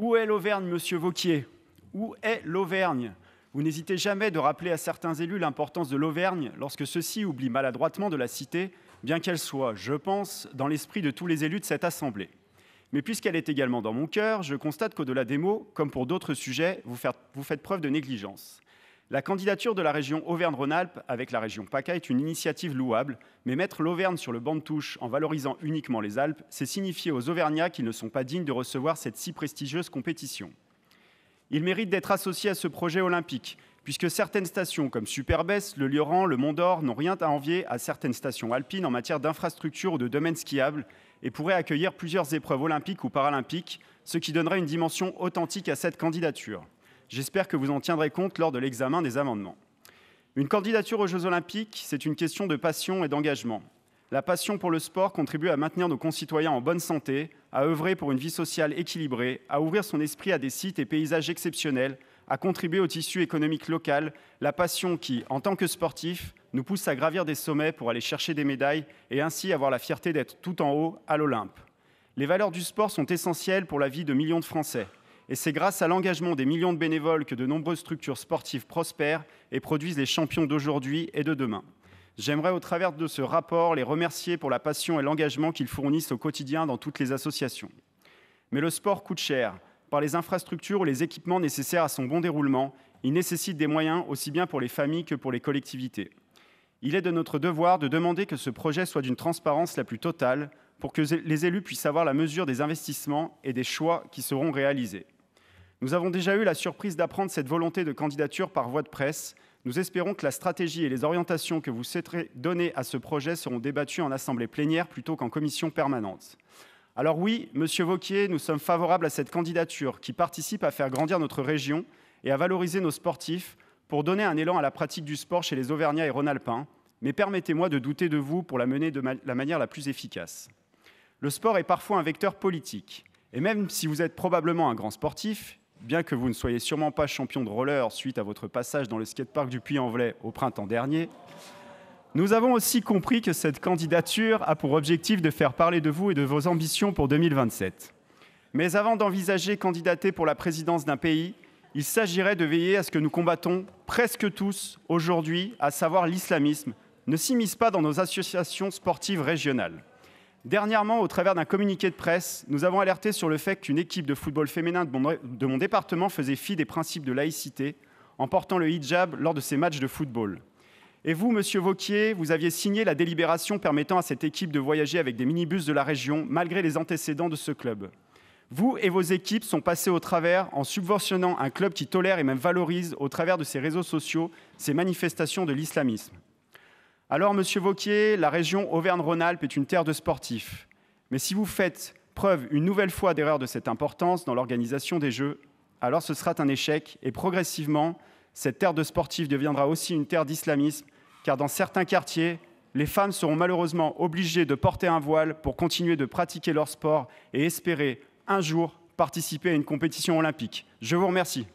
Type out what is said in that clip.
Où est l'Auvergne, monsieur Vauquier Où est l'Auvergne Vous n'hésitez jamais de rappeler à certains élus l'importance de l'Auvergne lorsque ceux-ci oublient maladroitement de la cité, bien qu'elle soit, je pense, dans l'esprit de tous les élus de cette Assemblée. Mais puisqu'elle est également dans mon cœur, je constate qu'au-delà des mots, comme pour d'autres sujets, vous faites preuve de négligence. La candidature de la région Auvergne-Rhône-Alpes avec la région PACA est une initiative louable, mais mettre l'Auvergne sur le banc de touche en valorisant uniquement les Alpes, c'est signifier aux Auvergnats qu'ils ne sont pas dignes de recevoir cette si prestigieuse compétition. Ils méritent d'être associés à ce projet olympique, puisque certaines stations comme Superbès, le Lioran, le Mont d'Or n'ont rien à envier à certaines stations alpines en matière d'infrastructures ou de domaines skiables et pourraient accueillir plusieurs épreuves olympiques ou paralympiques, ce qui donnerait une dimension authentique à cette candidature. J'espère que vous en tiendrez compte lors de l'examen des amendements. Une candidature aux Jeux olympiques, c'est une question de passion et d'engagement. La passion pour le sport contribue à maintenir nos concitoyens en bonne santé, à œuvrer pour une vie sociale équilibrée, à ouvrir son esprit à des sites et paysages exceptionnels, à contribuer au tissu économique local, la passion qui, en tant que sportif, nous pousse à gravir des sommets pour aller chercher des médailles et ainsi avoir la fierté d'être tout en haut à l'Olympe. Les valeurs du sport sont essentielles pour la vie de millions de Français et c'est grâce à l'engagement des millions de bénévoles que de nombreuses structures sportives prospèrent et produisent les champions d'aujourd'hui et de demain. J'aimerais, au travers de ce rapport, les remercier pour la passion et l'engagement qu'ils fournissent au quotidien dans toutes les associations. Mais le sport coûte cher. Par les infrastructures ou les équipements nécessaires à son bon déroulement, il nécessite des moyens aussi bien pour les familles que pour les collectivités. Il est de notre devoir de demander que ce projet soit d'une transparence la plus totale pour que les élus puissent avoir la mesure des investissements et des choix qui seront réalisés. Nous avons déjà eu la surprise d'apprendre cette volonté de candidature par voie de presse. Nous espérons que la stratégie et les orientations que vous souhaiterez donner à ce projet seront débattues en assemblée plénière plutôt qu'en commission permanente. Alors oui, Monsieur Vauquier, nous sommes favorables à cette candidature qui participe à faire grandir notre région et à valoriser nos sportifs pour donner un élan à la pratique du sport chez les Auvergnats et Rhône-Alpins. Mais permettez-moi de douter de vous pour la mener de la manière la plus efficace. Le sport est parfois un vecteur politique. Et même si vous êtes probablement un grand sportif, bien que vous ne soyez sûrement pas champion de roller suite à votre passage dans le skatepark du Puy-en-Velay au printemps dernier, nous avons aussi compris que cette candidature a pour objectif de faire parler de vous et de vos ambitions pour 2027. Mais avant d'envisager candidater pour la présidence d'un pays, il s'agirait de veiller à ce que nous combattons presque tous aujourd'hui, à savoir l'islamisme, ne s'immisce pas dans nos associations sportives régionales. Dernièrement, au travers d'un communiqué de presse, nous avons alerté sur le fait qu'une équipe de football féminin de mon, département faisait fi des principes de laïcité en portant le hijab lors de ses matchs de football. Et vous, Monsieur Vauquier, vous aviez signé la délibération permettant à cette équipe de voyager avec des minibus de la région, malgré les antécédents de ce club. Vous et vos équipes sont passés au travers en subventionnant un club qui tolère et même valorise, au travers de ses réseaux sociaux, ces manifestations de l'islamisme. Alors, monsieur Vauquier, la région Auvergne-Rhône-Alpes est une terre de sportifs. Mais si vous faites preuve une nouvelle fois d'erreur de cette importance dans l'organisation des Jeux, alors ce sera un échec et progressivement, cette terre de sportifs deviendra aussi une terre d'islamisme, car dans certains quartiers, les femmes seront malheureusement obligées de porter un voile pour continuer de pratiquer leur sport et espérer un jour participer à une compétition olympique. Je vous remercie.